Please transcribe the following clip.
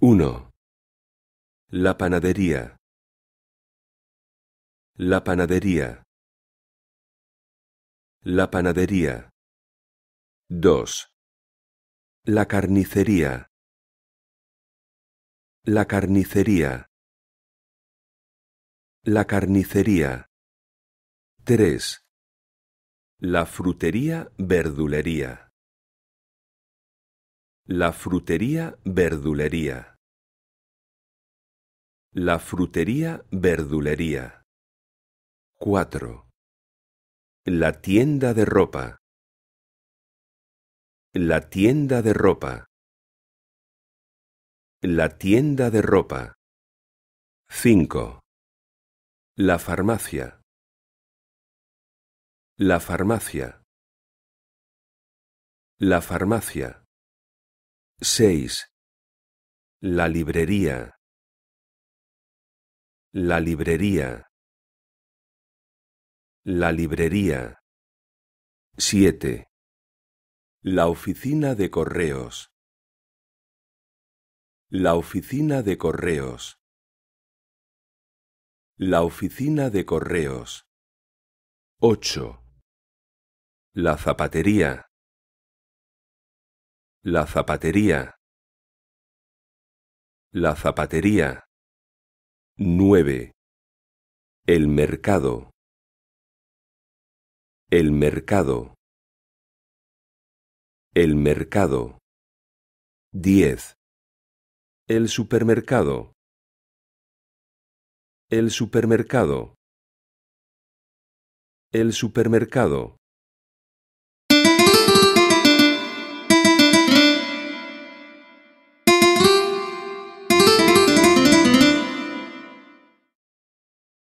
1. La panadería. La panadería. La panadería. 2. La carnicería. La carnicería. La carnicería. 3. La frutería verdulería. La frutería verdulería. La frutería verdulería. 4. La tienda de ropa. La tienda de ropa. La tienda de ropa. 5. La farmacia. La farmacia. La farmacia. 6. La librería. La librería. La librería. 7. La oficina de correos. La oficina de correos. La oficina de correos. 8. La zapatería. La zapatería. La zapatería. 9. El mercado. El mercado. El mercado. 10. El supermercado. El supermercado. El supermercado.